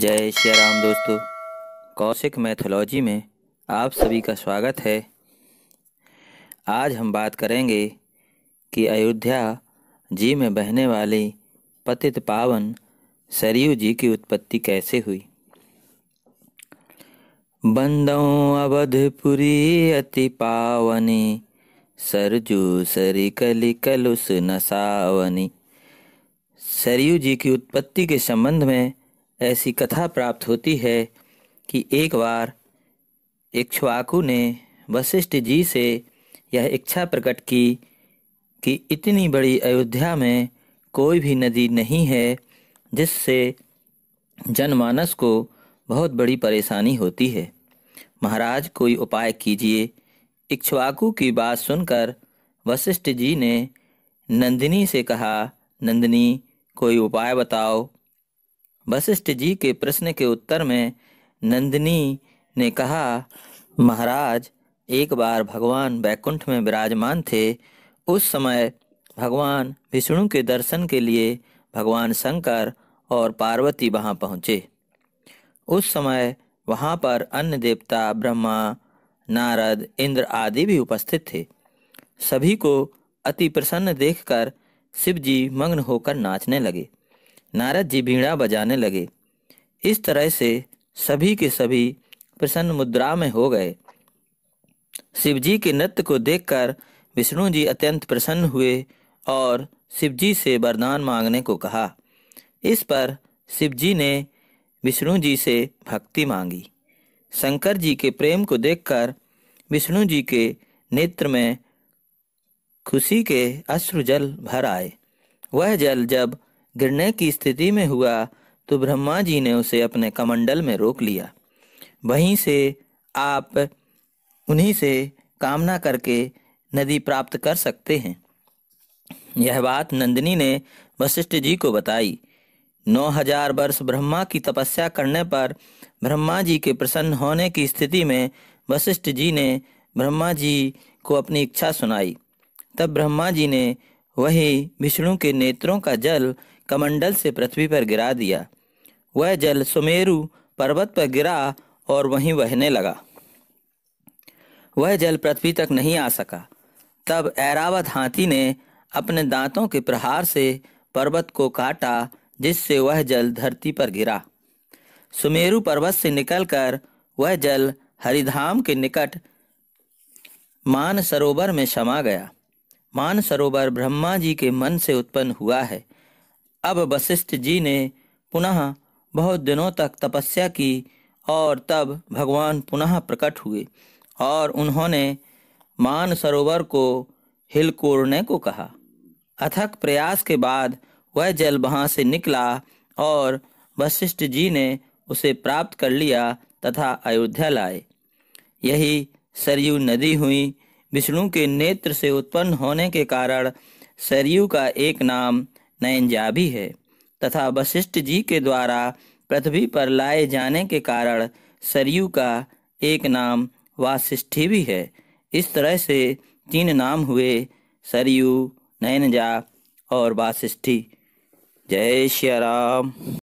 जय श्री राम दोस्तों कौशिक मैथोलॉजी में आप सभी का स्वागत है आज हम बात करेंगे कि अयोध्या जी में बहने वाली पतित पावन सरयू जी की उत्पत्ति कैसे हुई बंदों अवधपुरी अति पावनी सरजू सरी कली कलुस नसावनी सरयू जी की उत्पत्ति के संबंध में ऐसी कथा प्राप्त होती है कि एक बार इक्ष्वाकु ने वशिष्ठ जी से यह इच्छा प्रकट की कि इतनी बड़ी अयोध्या में कोई भी नदी नहीं है जिससे जनमानस को बहुत बड़ी परेशानी होती है महाराज कोई उपाय कीजिए इक्ष्वाकु की बात सुनकर वशिष्ठ जी ने नंदिनी से कहा नंदिनी कोई उपाय बताओ वशिष्ठ जी के प्रश्न के उत्तर में नंदिनी ने कहा महाराज एक बार भगवान बैकुंठ में विराजमान थे उस समय भगवान विष्णु के दर्शन के लिए भगवान शंकर और पार्वती वहां पहुँचे उस समय वहां पर अन्य देवता ब्रह्मा नारद इंद्र आदि भी उपस्थित थे सभी को अति प्रसन्न देखकर शिव जी मग्न होकर नाचने लगे नारद जी भीड़ा बजाने लगे इस तरह से सभी के सभी प्रसन्न मुद्रा में हो गए शिव जी के नृत्य को देखकर विष्णु जी अत्यंत प्रसन्न हुए और शिव जी से वरदान मांगने को कहा इस पर शिव जी ने विष्णु जी से भक्ति मांगी शंकर जी के प्रेम को देखकर विष्णु जी के नेत्र में खुशी के अश्रु जल भर आए वह जल जब गिरने की स्थिति में हुआ तो ब्रह्मा जी ने उसे अपने कमंडल में रोक लिया वहीं से आप उन्हीं से कामना करके नदी प्राप्त कर सकते हैं यह बात नंदिनी ने वशिष्ठ जी को बताई नौ हजार वर्ष ब्रह्मा की तपस्या करने पर ब्रह्मा जी के प्रसन्न होने की स्थिति में वशिष्ठ जी ने ब्रह्मा जी को अपनी इच्छा सुनाई तब ब्रह्मा जी ने वही विष्णु के नेत्रों का जल कमंडल से पृथ्वी पर गिरा दिया वह जल सुमेरु पर्वत पर गिरा और वहीं बहने लगा वह जल पृथ्वी तक नहीं आ सका तब ऐरावत हाथी ने अपने दांतों के प्रहार से पर्वत को काटा जिससे वह जल धरती पर गिरा सुमेरु पर्वत से निकलकर वह जल हरिधाम के निकट मान सरोवर में समा गया मान सरोवर ब्रह्मा जी के मन से उत्पन्न हुआ है अब वशिष्ठ जी ने पुनः बहुत दिनों तक तपस्या की और तब भगवान पुनः प्रकट हुए और उन्होंने मान सरोवर को कोड़ने को कहा अथक प्रयास के बाद वह जल वहाँ से निकला और वशिष्ठ जी ने उसे प्राप्त कर लिया तथा अयोध्या लाए यही सरयू नदी हुई विष्णु के नेत्र से उत्पन्न होने के कारण सरयू का एक नाम नैनजा भी है तथा वशिष्ठ जी के द्वारा पृथ्वी पर लाए जाने के कारण सरयू का एक नाम वासिष्ठी भी है इस तरह से तीन नाम हुए सरयू नैनजा और वासिष्ठी जय श्री राम